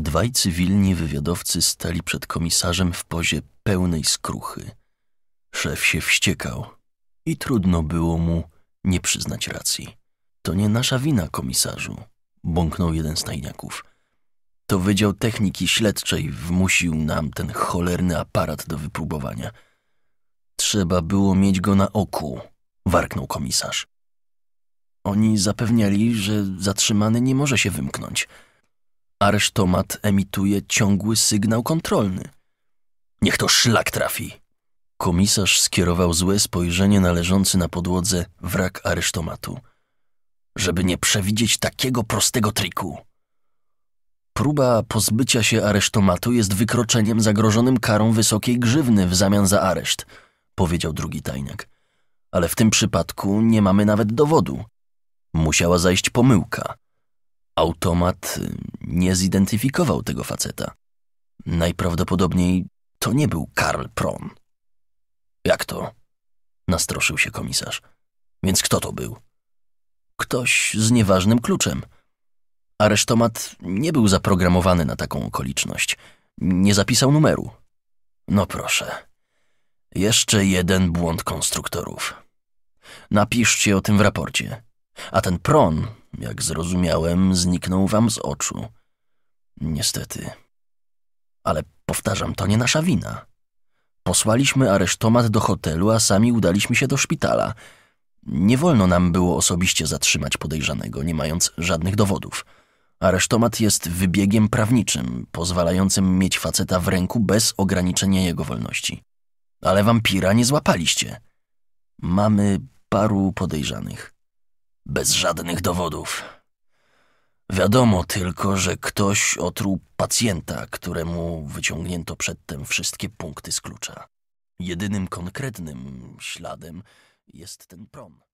Dwaj cywilni wywiadowcy stali przed komisarzem w pozie pełnej skruchy. Szef się wściekał i trudno było mu nie przyznać racji. To nie nasza wina, komisarzu, bąknął jeden z najniaków. To Wydział Techniki Śledczej wmusił nam ten cholerny aparat do wypróbowania. Trzeba było mieć go na oku, warknął komisarz. Oni zapewniali, że zatrzymany nie może się wymknąć – aresztomat emituje ciągły sygnał kontrolny. Niech to szlak trafi. Komisarz skierował złe spojrzenie na leżący na podłodze wrak aresztomatu. Żeby nie przewidzieć takiego prostego triku. Próba pozbycia się aresztomatu jest wykroczeniem zagrożonym karą wysokiej grzywny w zamian za areszt, powiedział drugi tajniak. Ale w tym przypadku nie mamy nawet dowodu. Musiała zajść pomyłka. Automat nie zidentyfikował tego faceta. Najprawdopodobniej to nie był Karl Pron. Jak to? Nastroszył się komisarz. Więc kto to był? Ktoś z nieważnym kluczem. Aresztomat nie był zaprogramowany na taką okoliczność. Nie zapisał numeru. No proszę. Jeszcze jeden błąd konstruktorów. Napiszcie o tym w raporcie. A ten pron jak zrozumiałem, zniknął wam z oczu. Niestety. Ale powtarzam, to nie nasza wina. Posłaliśmy aresztomat do hotelu, a sami udaliśmy się do szpitala. Nie wolno nam było osobiście zatrzymać podejrzanego, nie mając żadnych dowodów. Aresztomat jest wybiegiem prawniczym, pozwalającym mieć faceta w ręku bez ograniczenia jego wolności. Ale wampira nie złapaliście. Mamy paru podejrzanych bez żadnych dowodów. Wiadomo tylko, że ktoś otruł pacjenta, któremu wyciągnięto przedtem wszystkie punkty z klucza. Jedynym konkretnym śladem jest ten prom.